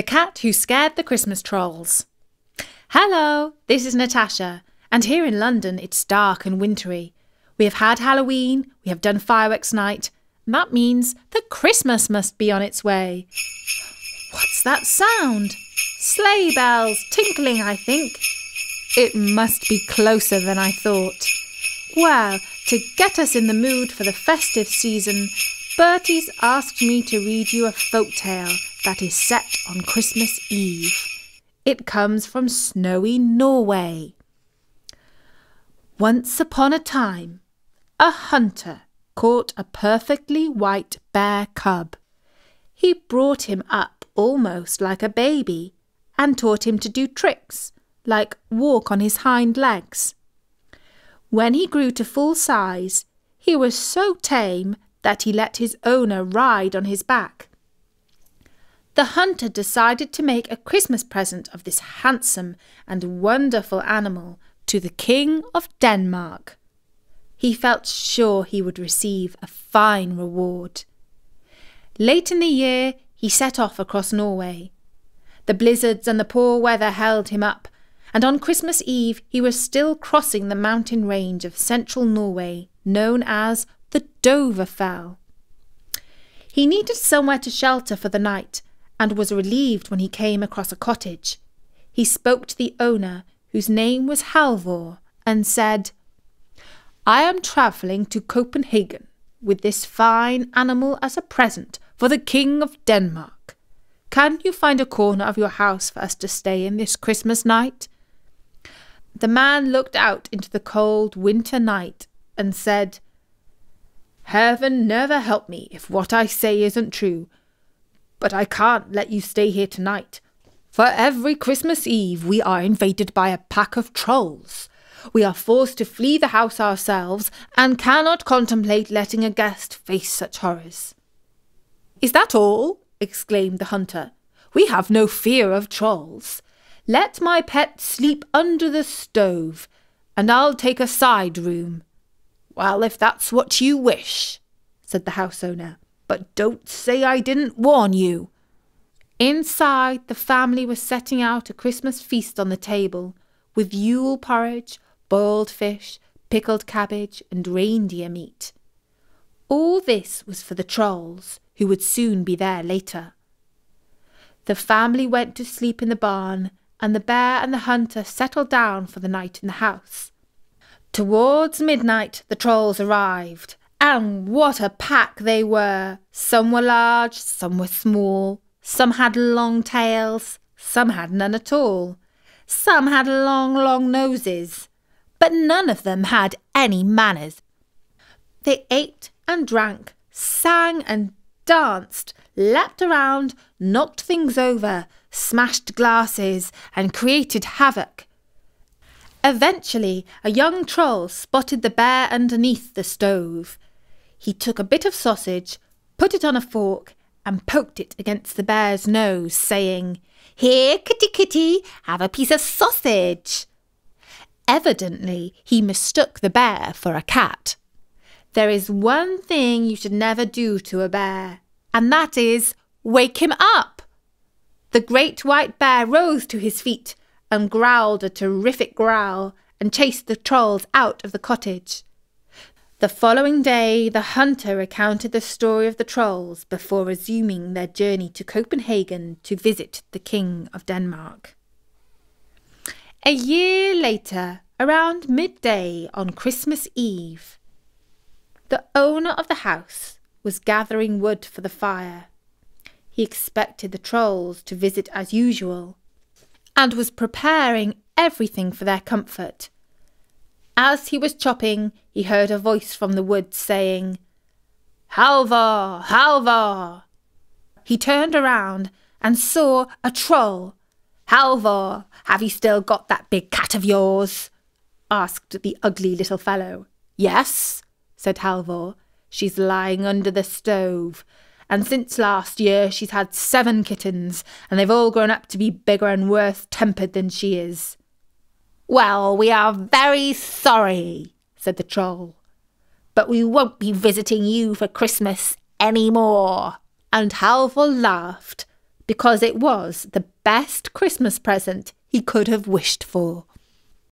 The Cat Who Scared the Christmas Trolls. Hello, this is Natasha, and here in London it's dark and wintry. We have had Halloween, we have done fireworks night, and that means that Christmas must be on its way. What's that sound? Sleigh bells tinkling, I think. It must be closer than I thought. Well, to get us in the mood for the festive season, Bertie's asked me to read you a folk tale that is set on Christmas Eve. It comes from snowy Norway. Once upon a time, a hunter caught a perfectly white bear cub. He brought him up almost like a baby and taught him to do tricks, like walk on his hind legs. When he grew to full size, he was so tame that he let his owner ride on his back. The hunter decided to make a Christmas present of this handsome and wonderful animal to the King of Denmark. He felt sure he would receive a fine reward. Late in the year, he set off across Norway. The blizzards and the poor weather held him up, and on Christmas Eve he was still crossing the mountain range of central Norway known as the Dover fell. He needed somewhere to shelter for the night and was relieved when he came across a cottage. He spoke to the owner, whose name was Halvor, and said, I am travelling to Copenhagen with this fine animal as a present for the King of Denmark. Can you find a corner of your house for us to stay in this Christmas night? The man looked out into the cold winter night and said, Heaven never help me if what I say isn't true. But I can't let you stay here tonight. For every Christmas Eve, we are invaded by a pack of trolls. We are forced to flee the house ourselves and cannot contemplate letting a guest face such horrors. Is that all? exclaimed the hunter. We have no fear of trolls. Let my pet sleep under the stove, and I'll take a side room. Well, if that's what you wish, said the house owner, but don't say I didn't warn you. Inside, the family was setting out a Christmas feast on the table, with Yule porridge, boiled fish, pickled cabbage, and reindeer meat. All this was for the trolls, who would soon be there later. The family went to sleep in the barn, and the bear and the hunter settled down for the night in the house. Towards midnight the trolls arrived, and what a pack they were! Some were large, some were small, some had long tails, some had none at all, some had long, long noses, but none of them had any manners. They ate and drank, sang and danced, leapt around, knocked things over, smashed glasses, and created havoc. Eventually, a young troll spotted the bear underneath the stove. He took a bit of sausage, put it on a fork, and poked it against the bear's nose, saying, Here, kitty kitty, have a piece of sausage. Evidently, he mistook the bear for a cat. There is one thing you should never do to a bear, and that is wake him up. The great white bear rose to his feet and growled a terrific growl and chased the trolls out of the cottage. The following day, the hunter recounted the story of the trolls before resuming their journey to Copenhagen to visit the King of Denmark. A year later, around midday on Christmas Eve, the owner of the house was gathering wood for the fire. He expected the trolls to visit as usual, and was preparing everything for their comfort. As he was chopping, he heard a voice from the woods saying, Halvar! Halvar! He turned around and saw a troll. Halvor, have you still got that big cat of yours? asked the ugly little fellow. Yes, said Halvor. She's lying under the stove. And since last year, she's had seven kittens, and they've all grown up to be bigger and worse tempered than she is. Well, we are very sorry, said the troll, but we won't be visiting you for Christmas any more. And Halvor laughed, because it was the best Christmas present he could have wished for.